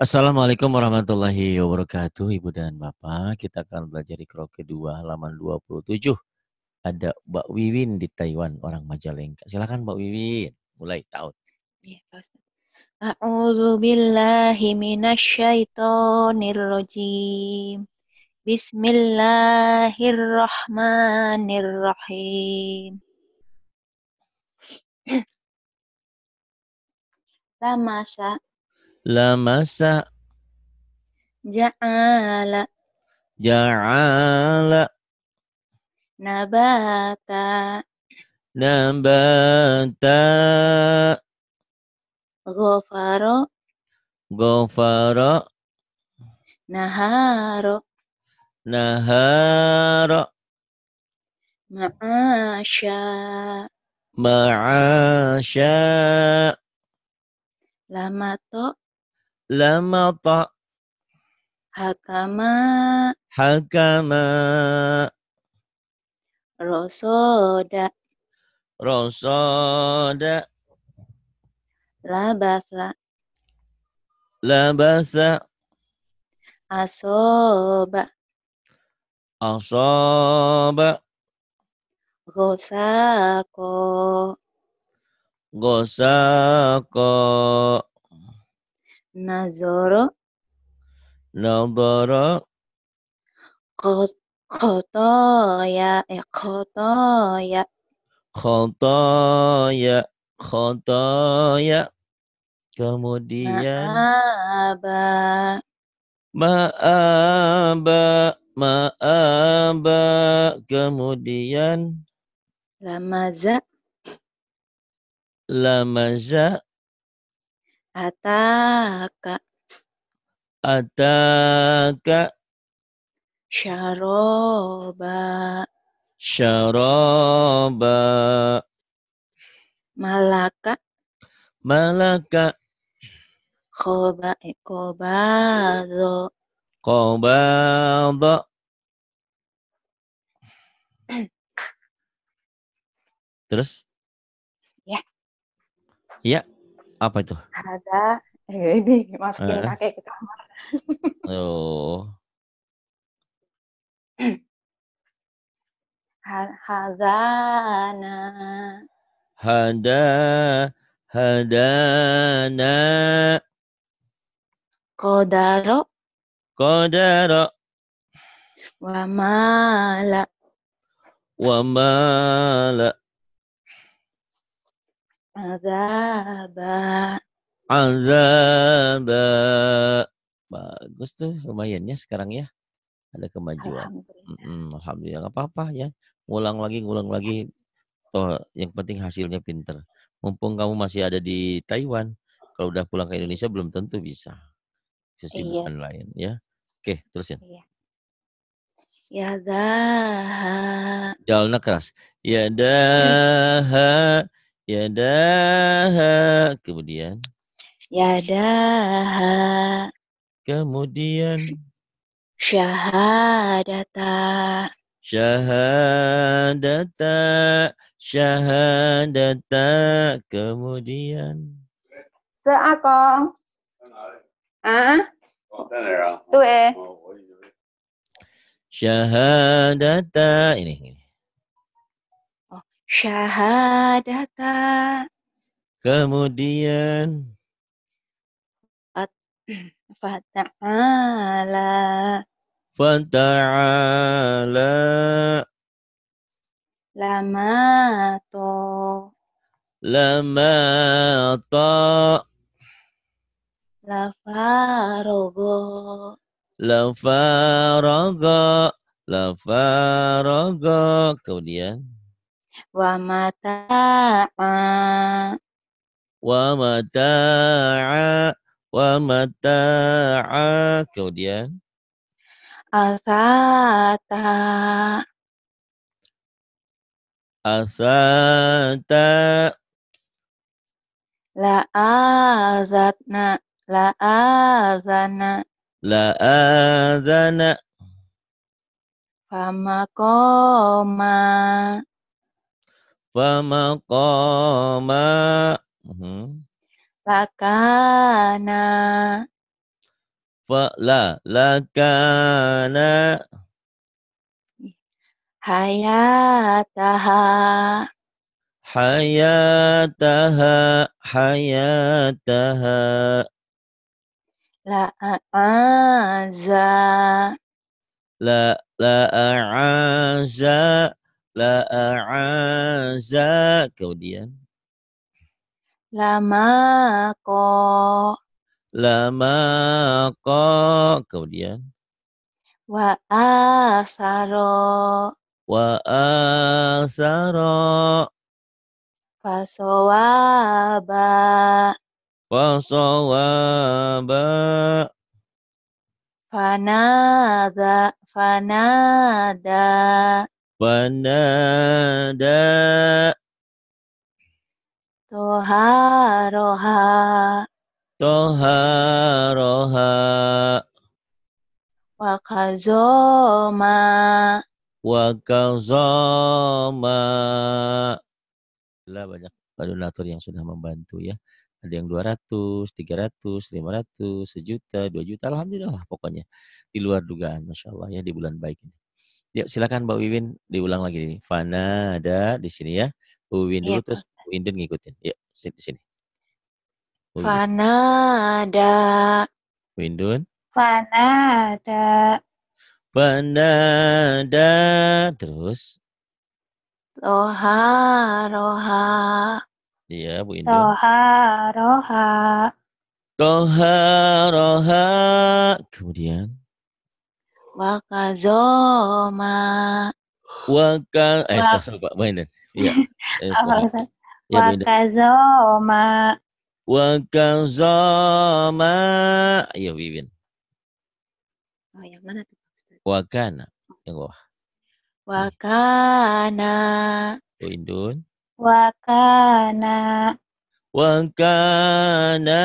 Assalamualaikum warahmatullahi wabarakatuh, Ibu dan Bapak. Kita akan belajar di kro kedua halaman 27. Ada Mbak Wiwin di Taiwan, orang Majalengka. Silakan Mbak Wiwin, mulai tahun. Iya, A'udzu billahi minasyaitonir rajim. Bismillahirrahmanirrahim. Lama Lamasa. Ja'ala. Ja'ala. Nabata. Nabata. Gofaro. Gofaro. Naharo. Naharo. maasha, ma'asha Lamato lamata hakama hakama rosoda rosoda labasa labasa asoba asoba gosako gosako Nazara. Nazara. Khotoya. Eh, khotoya. Khotoya. Khotoya. Kemudian. Ma'aba. Ma'aba. Ma'aba. Kemudian. Lamaza. Lamaza. Ataka. Ataka. Syaroba. Syaroba. Malaka. Malaka. Koba, kobado. Kobado. Terus? Ya. Ya. Apa itu? Ada eh, ini masukin eh? kakek ke kamar. oh. Hadana. Hada hadana. Kodaro. Kodaro. Wamala. Wamala. Azaba. Azaba. Bagus tuh lumayan ya sekarang ya. Ada kemajuan. Alhamdulillah. Mm -mm, apa-apa ya. Ngulang lagi, ngulang lagi. Toh yang penting hasilnya pinter. Mumpung kamu masih ada di Taiwan. Kalau udah pulang ke Indonesia belum tentu bisa. Iya. Kesibukan iya. lain ya. Oke, terusin. Iya. Ya dah. Jalna keras. Ya dah. Yadaha. Kemudian. Yadaha. Kemudian. Syahadata. Syahadata. Syahadata. Kemudian. Seakong. Ah? Tuh eh. Syahadata. Ini, ini syahadata kemudian fata'ala fata'ala lamato lamato lafarogo lafarogo lafarogo kemudian wa mata'a wa mata'a wa mata'a kemudian asata asata la azatna la azana la azana fama koma Famaqama mhm. Lakana Fa la lakana Hayataha Hayataha Hayataha aza La aza La a'aza. kemudian lama ko lama ko kemudian wa asaro wa asaro fasawaba fasawaba fanada fanada ونادى Toha roha Toha roha Wakazoma Wakazoma lah banyak donatur yang sudah membantu ya. Ada yang 200, 300, 500, sejuta, 2 juta. Alhamdulillah pokoknya. Di luar dugaan Masya Allah ya di bulan baik ini. Ya, silakan Mbak Wiwin diulang lagi ini. Fana ada di sini ya. Bu Wiwin iya, dulu ya, terus Bu Indun ngikutin. Ya, di sini. Fana ada. Bu Indun. Fana ada. Fana ada. Terus. Roha, roha. Iya, Bu Indun. Roha, roha. Roha, roha. Kemudian. Wakazoma. Waka, eh, Wak sah, Pak, main Iya. Eh, iya Wakazoma. Wakazoma. Ayo, iya, Bibin. Oh, yang mana tuh, Wakana, yang bawah. Wakana. Bu oh, Indun. Wakana. Wakana.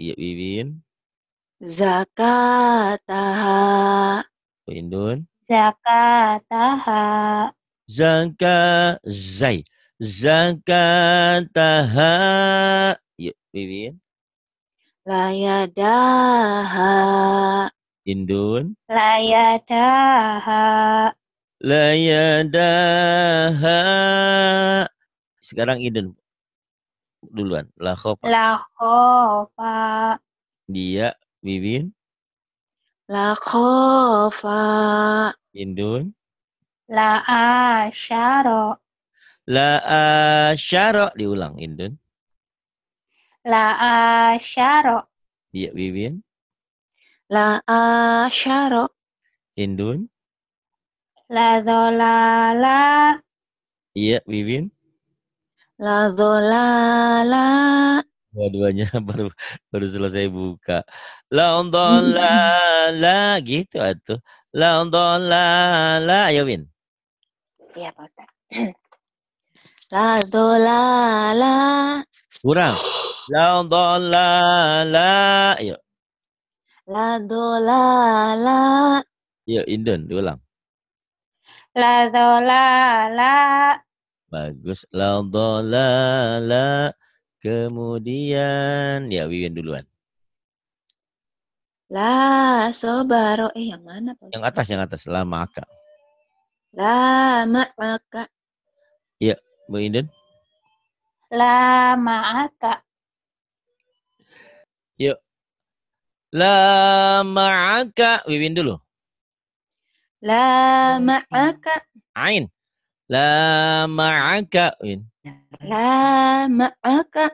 Iya, Bibin zakataha. Indun. Zakataha. Zaka zai. Zakataha. Yuk, Vivian. Layadaha. Indun. Layadaha. Layadaha. Sekarang Indun duluan. La khofa. La Dia Bibin. La khofa. Indun, La asyara. La asyara. Diulang, Indun. La asyara. Iya, Bibin. La asyara. Indun. La dolala. Iya, Bibin. La dolala. Dua-duanya baru baru selesai buka. La la la gitu atuh. La la la ayo Win. Iya Pak Ustaz. La do la la. Kurang. La ondon la la ayo. La do la la. Ayo Indon diulang. La do la la. Bagus. La do la la. Kemudian, ya Wiwin duluan. La sobaro. Eh, yang mana? Pak? Yang atas, yang atas. La maka. La maka. Iya, Bu Inden. La maka. Yuk. Ya. La maka. Wiwin dulu. La maka. Ain. La ma'aka. Win. Ya. La ma'aka.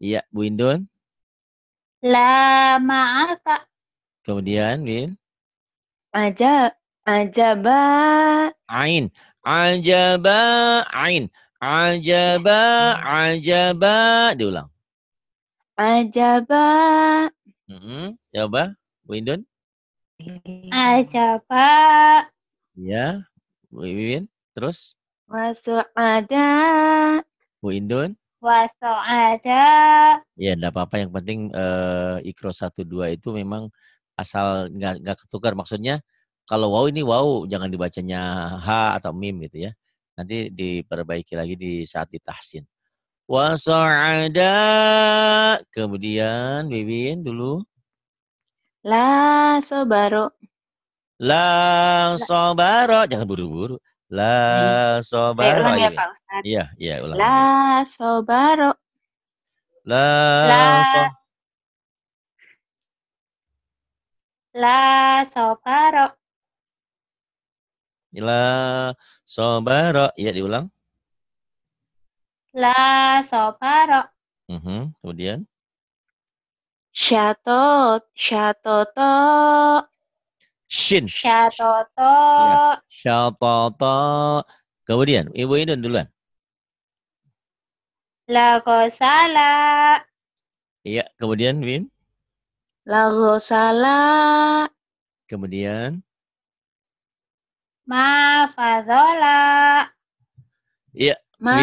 Iya, Bu Indun. La ma'aka. Kemudian, win Aja, ajaba. Ain. Ajaba, ain. Ajaba, ajaba. Diulang. Ajaba. Mm -hmm. Coba, Bu Indun. Ajaba. iya Bu indon Terus? Masuk ada. Bu Indun? Waso ada. Ya, enggak apa-apa. Yang penting uh, ikro dua itu memang asal nggak nggak ketukar. Maksudnya kalau wow ini wow, jangan dibacanya h atau mim gitu ya. Nanti diperbaiki lagi di saat ditahsin. ada. Kemudian Bibin dulu. La sobaro. La sobaro. Jangan buru-buru. La sobaro. ya, Iya, iya, ulang. La sobaro. La, la so La sobaro. La sobaro. Iya, diulang. La sobaro. Uh mhm, -huh. Kemudian? Syatot, syatoto. Shin. Shatoto. Ya. Shatoto. Kemudian, Ibu Idun duluan. Lagosala. Iya, kemudian Win. Lagosala. Kemudian. Mafadola. Iya. Ma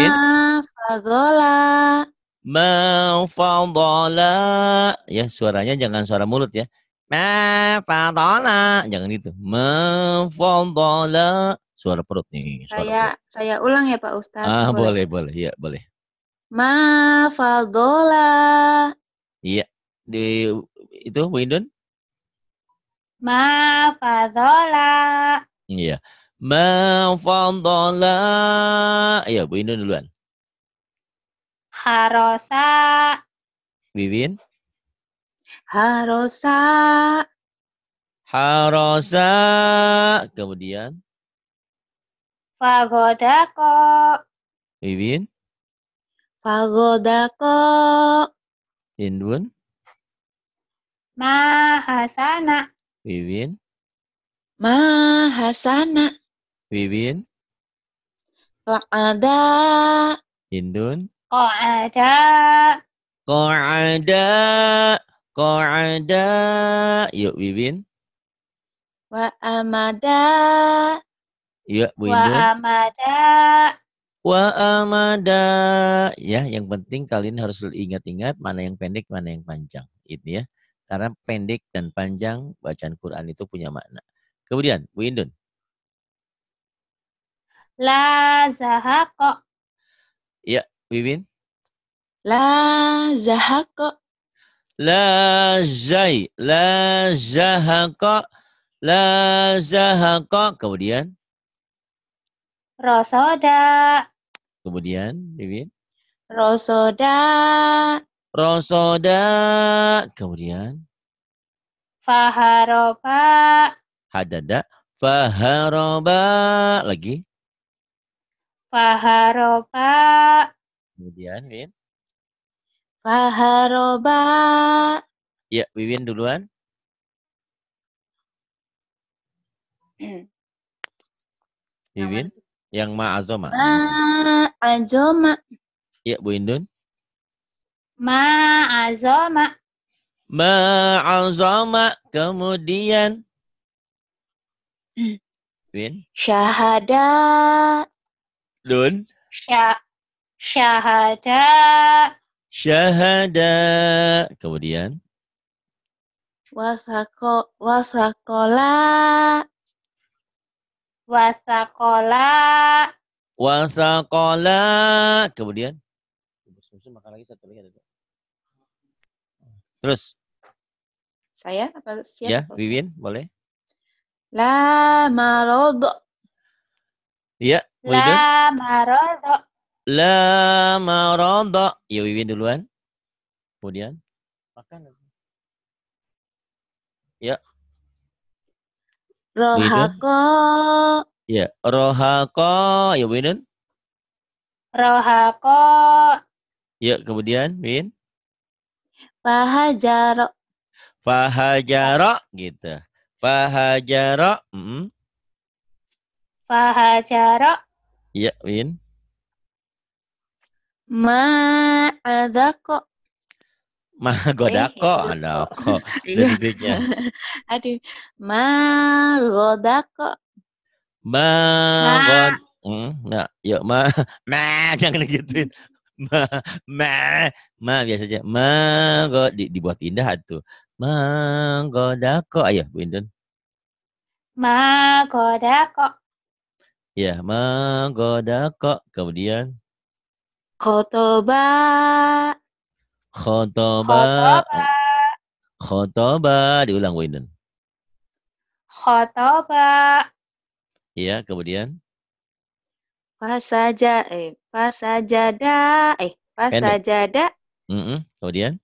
Mafadola. Ya, suaranya jangan suara mulut ya. Mafadala. Nah, Jangan gitu. Mafadala. Suara perut nih. Suara saya perut. saya ulang ya Pak Ustaz. Ah, boleh, boleh. boleh. Ya, boleh. Mafadala. Iya. Di itu Bu Indun? fadola. Iya. Mafadala. Iya, Bu Indun duluan. Harosa. Bibin? Harosa. Harosa. Kemudian. Fagodako. Iwin. Fagodako. Indun. Mahasana. Iwin. Mahasana. Iwin. Ko'ada. Indun. Ko'ada. Ko'ada. Qa'ada. Yuk, Bibin. Wa amada. Yuk, Bu Wa amada. Wa amada. Ya, yang penting kalian harus ingat-ingat mana yang pendek, mana yang panjang. Itu ya. Karena pendek dan panjang bacaan Quran itu punya makna. Kemudian, Bu Indun. La zahako. Ya, Bibin. La zahako la zai, la zahaka, la zahaka. Kemudian? Rosoda. Kemudian, Bibin? Rosoda. Rosoda. Kemudian? Faharoba. Hadada. Faharoba. Lagi? Faharoba. Kemudian, Bibin? Faharoba. Ya, Wiwin duluan. Wiwin, yang ma azoma. Ma azoma. Ya, Bu Indun. Ma azoma. Ma azoma. Kemudian. Win. Syahada. Dun. Syah syahada syahada. Kemudian wasako wasakola wasakola wasakola kemudian makan lagi satu lagi ada terus saya apa siap ya Vivin boleh la marodo ya la marodo La marada. Ya Wiwi duluan. Kemudian. Makan. Ya. ya. Rohako. Ya. Rohako. Ya Winun. Rohako. Ya, kemudian Win. Fahajaro. Fahajaro gitu. Fahajaro. Mm. Fahajaro. Ya, Win. Ma ada kok. Ma godako, eh, ada kok. Iya. Aduh, ma godako. Ma, ma. god, hmm, nah, yuk ma, ma jangan gituin. Ma, ma, ma biasa aja. Ma god di, dibuat indah tuh. Ma godako, ayo Bu Indun. Ma godako. Ya, ma godako. Kemudian Khotoba. Khotoba. Khotoba. Diulang, Winden. Khotoba. Iya, kemudian? Pas saja, eh, fasajada, eh, fasajada. Mm -mm. Kemudian?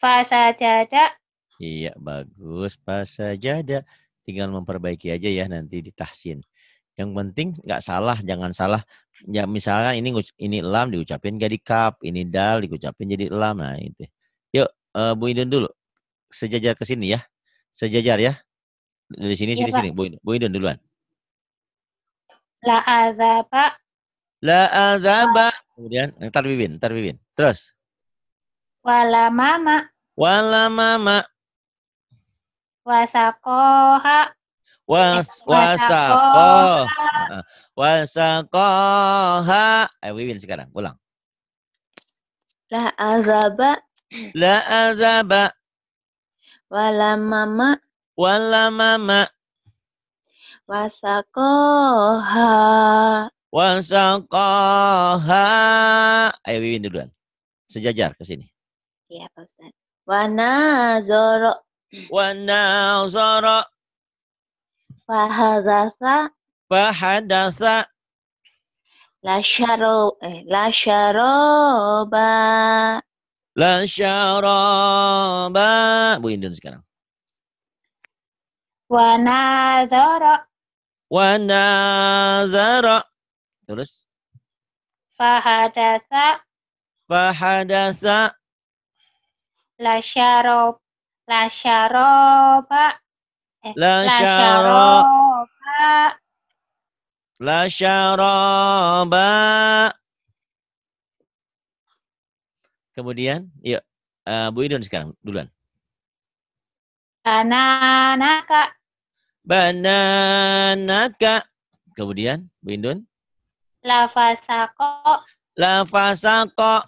Fasajada. Iya, bagus. Fasajada. Tinggal memperbaiki aja ya nanti di tahsin. Yang penting nggak salah, jangan salah ya misalkan ini ini lam diucapin jadi kap, ini dal diucapin jadi lam. Nah, itu. Yuk, uh, Bu Indun dulu. Sejajar ke sini ya. Sejajar ya. Dari sini ya, sini Pak. sini Bu Indun, Bu Indun duluan. La azaba. La azaba. Kemudian eh, ntar bibin, ntar bibin. Terus. Wala mama. Wala mama. Wasakoha was wasako ha ayo eh, Wiwin sekarang ulang la azaba la azaba wala mama wala mama wasako ha ayo eh, Wiwin duluan sejajar ke sini iya Pak Ustaz wana zoro wana zoro Fahadasa. Fahadasa. Lasharo, eh, lasharo ba. Bu Indun sekarang. Wanazara. Wanazara. Terus. Fahadasa. Fahadasa. Lasharoba, Lasharo ba la syaraba la syaraba kemudian yuk uh, Bu Idun sekarang duluan bananaka bananaka kemudian Bu Indun lafasako lafasako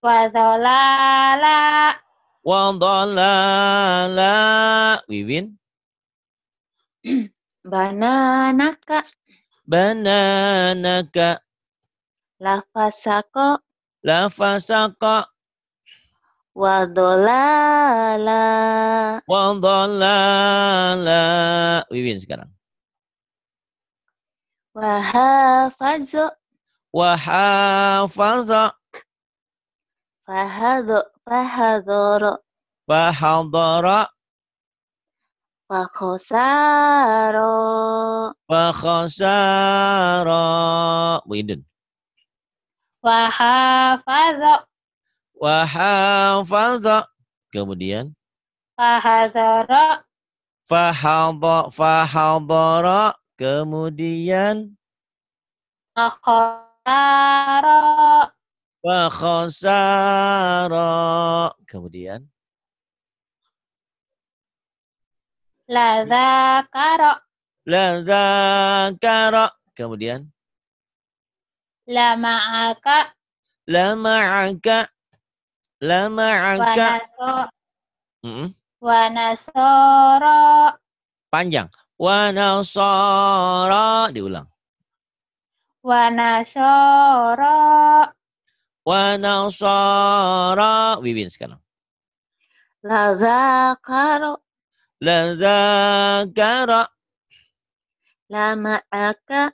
Wadolala wa dhalala. Wiwin. Bananaka. Bananaka. Lafasako. Lafasako. Wadolala. Wadolala. Wiwin sekarang. Wahafazo. Wahafazo. Fahadho, fahadhoro. Fahadhoro. Fakhosaro. Fakhosaro. Bu Indun. Wahafadho. Wahafadho. Kemudian. Fahadhoro. Fahadho, fahadhoro. Kemudian. Fakhosaro wa Kemudian la dzakara. La dzakara. Kemudian la ma'aka. La ma'aka. La ma'aka. Wa -hmm. nasara. Panjang. Wa nasara diulang. Wa nasara wa nasara Wiwin sekarang la zakara la zakara la ma'aka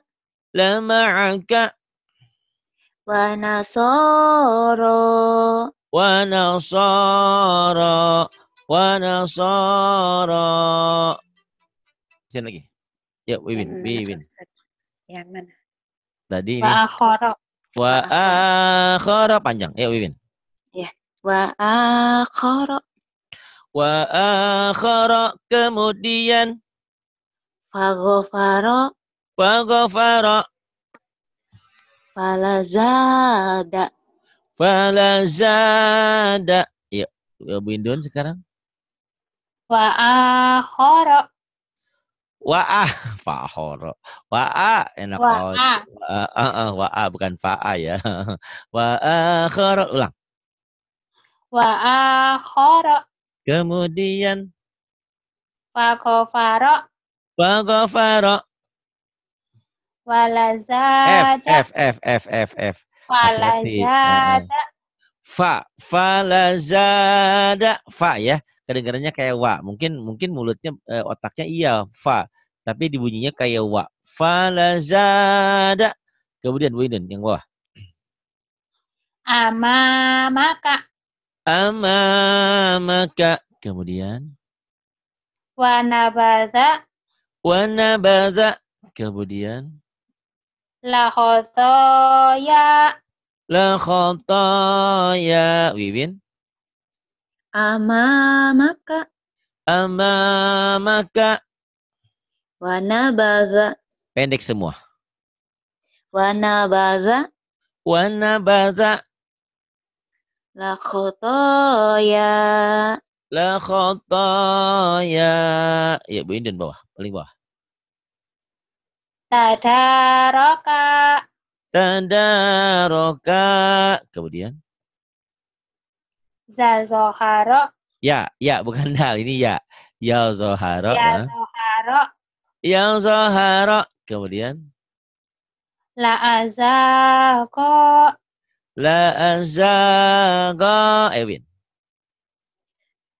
la ma'aka wa nasara wa nasara wa nasara Sini lagi. Ya, Wiwin, Wiwin. Yang mana? Tadi ini. Wa Wa akhara panjang. Ya, Wiwin. Ya. Wa akhara. Wa akhara kemudian. Faghfara. Faghfara. Falazada. Falazada. Ya, ya, Bu Indun sekarang. Wa akhara. Wa'a, fahoro. Wa'a, enak Wa'a. Wa'a, uh, wa'a bukan fa'a ya. Wa'a khoro, ulang. Wa'a khoro. Kemudian. Fakofaro. Fakofaro. Walazada. F, F, F, F, F, F. Falazada. Fa, falazada. Fa ya kedengarannya kayak wa. Mungkin mungkin mulutnya eh, otaknya iya fa. Tapi dibunyinya kayak wa. Falazada. Kemudian widen yang bawah. Amamaka. Amamaka. Kemudian. Wanabada. Wanabada. Kemudian. Lahotoya. Lahotoya. Wiwin. Amamaka. Amamaka. Wana baza. Pendek semua. Wana baza. Wana baza. La khotoya. La khotoya. Ya, Bu Indin bawah, paling bawah. Tadaroka. Tadaroka. Kemudian. Zazoharo. Ya, ya, bukan dal. Ini ya. Ya zoharo. Ya zoharo yang zahara. Kemudian la azaqa la azaqa Ewin.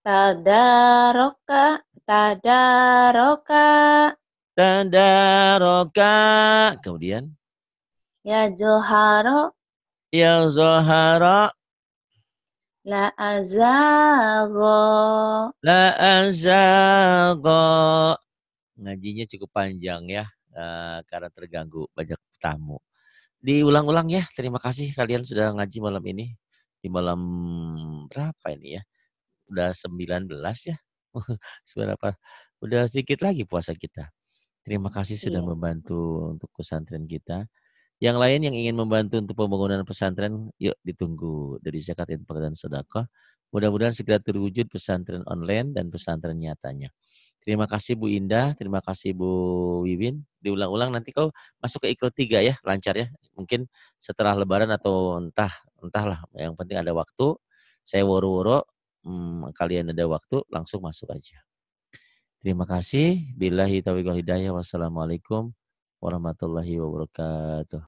Tadaroka tadaroka tadaroka kemudian ya zoharo ya zohara La azago. La azago ngajinya cukup panjang ya uh, karena terganggu banyak tamu. Diulang-ulang ya. Terima kasih kalian sudah ngaji malam ini. Di malam berapa ini ya? Udah 19 ya. Seberapa? Udah sedikit lagi puasa kita. Terima kasih sudah iya. membantu untuk pesantren kita. Yang lain yang ingin membantu untuk pembangunan pesantren, yuk ditunggu dari zakat infak dan sedekah. Mudah-mudahan segera terwujud pesantren online dan pesantren nyatanya. Terima kasih Bu Indah, terima kasih Bu Wiwin. Diulang-ulang nanti kau masuk ke ikro tiga ya, lancar ya. Mungkin setelah lebaran atau entah, entahlah. Yang penting ada waktu. Saya woro-woro, hmm, kalian ada waktu, langsung masuk aja. Terima kasih. Billahi taufiq hidayah. Wassalamualaikum warahmatullahi wabarakatuh.